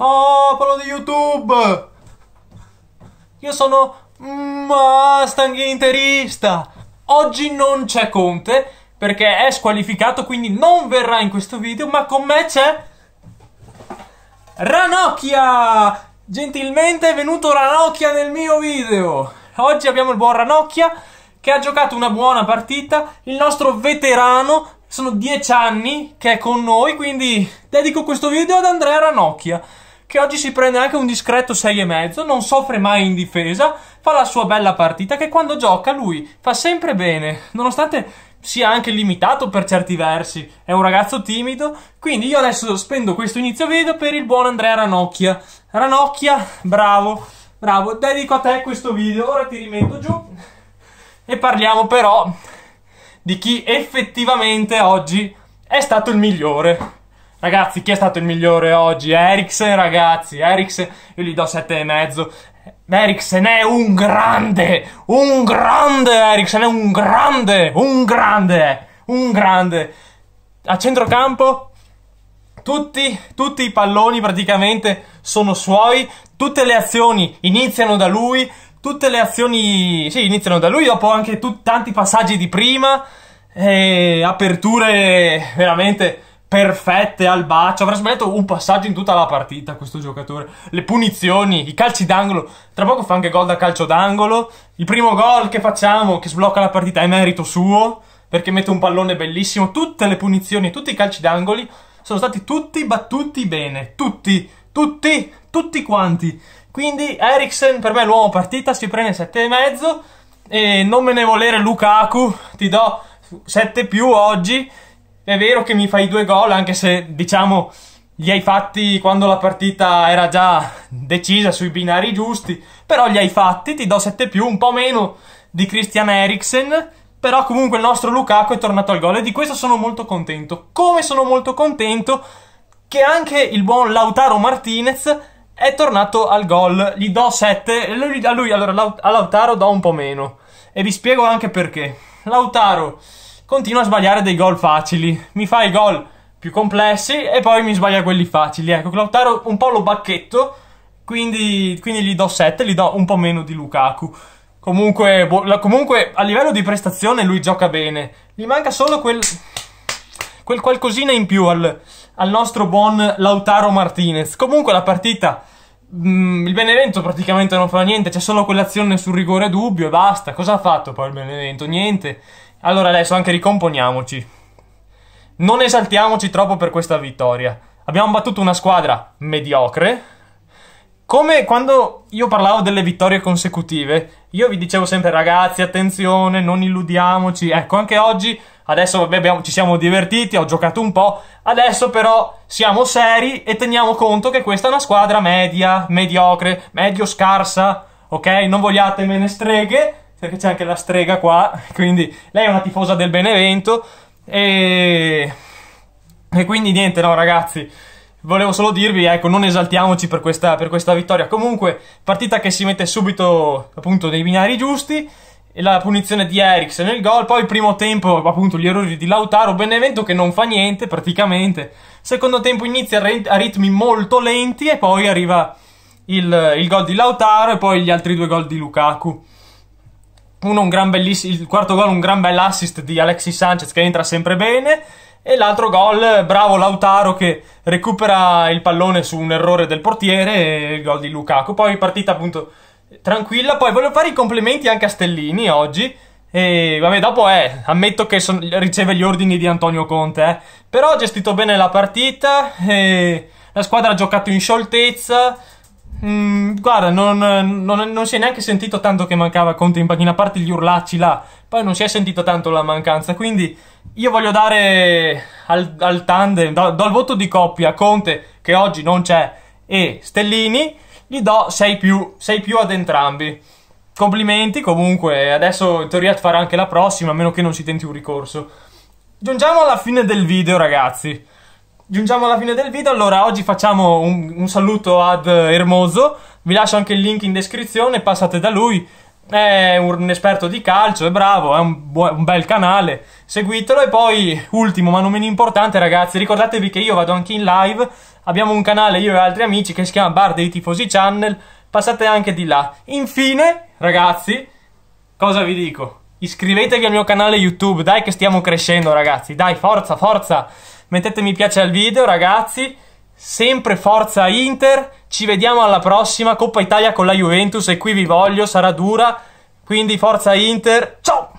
Popolo di YouTube! Io sono Mustang interista! Oggi non c'è Conte perché è squalificato, quindi non verrà in questo video, ma con me c'è Ranocchia! Gentilmente è venuto Ranocchia nel mio video. Oggi abbiamo il buon Ranocchia che ha giocato una buona partita, il nostro veterano sono dieci anni che è con noi, quindi dedico questo video ad Andrea Ranocchia che oggi si prende anche un discreto 6,5, non soffre mai in difesa, fa la sua bella partita che quando gioca lui fa sempre bene, nonostante sia anche limitato per certi versi, è un ragazzo timido, quindi io adesso spendo questo inizio video per il buon Andrea Ranocchia. Ranocchia, bravo, bravo, dedico a te questo video, ora ti rimetto giù e parliamo però di chi effettivamente oggi è stato il migliore. Ragazzi, chi è stato il migliore oggi? Eriksen, ragazzi, Eriksen, io gli do e mezzo. Eriksen è un grande, un grande Eriksen, è un grande, un grande, un grande. A centrocampo tutti, tutti i palloni praticamente sono suoi, tutte le azioni iniziano da lui, tutte le azioni, sì, iniziano da lui, dopo anche tanti passaggi di prima, e aperture veramente perfette al bacio. Avrà sbagliato un passaggio in tutta la partita questo giocatore. Le punizioni, i calci d'angolo. Tra poco fa anche gol da calcio d'angolo. Il primo gol che facciamo, che sblocca la partita, è merito suo. Perché mette un pallone bellissimo. Tutte le punizioni, tutti i calci d'angoli sono stati tutti battuti bene. Tutti, tutti, tutti quanti. Quindi Eriksen per me è l'uomo partita, si prende 7,5. E non me ne volere Lukaku, ti do 7 più oggi è vero che mi fai due gol, anche se diciamo li hai fatti quando la partita era già decisa sui binari giusti, però li hai fatti, ti do 7 più, un po' meno di Christian Eriksen, però comunque il nostro Lukaku è tornato al gol e di questo sono molto contento. Come sono molto contento che anche il buon Lautaro Martinez è tornato al gol, gli do 7, a lui allora a Lautaro do un po' meno e vi spiego anche perché. Lautaro continua a sbagliare dei gol facili. Mi fa i gol più complessi e poi mi sbaglia quelli facili. Ecco, Lautaro un po' lo bacchetto, quindi, quindi gli do 7, gli do un po' meno di Lukaku. Comunque, boh, comunque, a livello di prestazione lui gioca bene. Gli manca solo quel, quel qualcosina in più al, al, nostro buon Lautaro Martinez. Comunque la partita, mm, il Benevento praticamente non fa niente, c'è solo quell'azione sul rigore dubbio e basta. Cosa ha fatto poi il Benevento? Niente. Allora adesso anche ricomponiamoci. Non esaltiamoci troppo per questa vittoria. Abbiamo battuto una squadra mediocre. Come quando io parlavo delle vittorie consecutive, io vi dicevo sempre ragazzi attenzione, non illudiamoci. Ecco, anche oggi, adesso vabbè, abbiamo, ci siamo divertiti, ho giocato un po', adesso però siamo seri e teniamo conto che questa è una squadra media, mediocre, medio scarsa, ok? Non vogliatemene streghe perché c'è anche la strega qua, quindi lei è una tifosa del Benevento e, e quindi niente, no ragazzi, volevo solo dirvi, ecco, non esaltiamoci per questa, per questa vittoria, comunque partita che si mette subito appunto nei binari giusti, la punizione di Eriksen nel gol, poi il primo tempo appunto gli errori di Lautaro, Benevento che non fa niente praticamente, secondo tempo inizia a ritmi molto lenti e poi arriva il, il gol di Lautaro e poi gli altri due gol di Lukaku. Uno un gran bellissimo, il quarto gol un gran bel assist di Alexis Sanchez che entra sempre bene e l'altro gol, bravo Lautaro che recupera il pallone su un errore del portiere e il gol di Lukaku. Poi partita appunto tranquilla, poi voglio fare i complimenti anche a Stellini oggi. E vabbè, dopo eh, ammetto che son, riceve gli ordini di Antonio Conte, eh. però ha gestito bene la partita, la squadra ha giocato in scioltezza, Mm, guarda, non, non, non, si è neanche sentito tanto che mancava Conte in panchina, a parte gli urlacci là, poi non si è sentito tanto la mancanza, quindi io voglio dare al, al tandem, do, do, il voto di coppia Conte, che oggi non c'è, e Stellini, gli do 6 più, 6 più ad entrambi. Complimenti, comunque, adesso in teoria farà anche la prossima, a meno che non si tenti un ricorso. Giungiamo alla fine del video, ragazzi giungiamo alla fine del video. Allora, oggi facciamo un, un, saluto ad Hermoso. Vi lascio anche il link in descrizione. Passate da lui. È un esperto di calcio, è bravo, è un, un bel canale. Seguitelo. E poi, ultimo ma non meno importante, ragazzi, ricordatevi che io vado anche in live. Abbiamo un canale, io e altri amici, che si chiama Bar dei Tifosi Channel. Passate anche di là. Infine, ragazzi, cosa vi dico? Iscrivetevi al mio canale YouTube, dai che stiamo crescendo ragazzi, dai forza, forza. Mettete mi piace al video ragazzi, sempre forza Inter, ci vediamo alla prossima Coppa Italia con la Juventus e qui vi voglio, sarà dura, quindi forza Inter, ciao!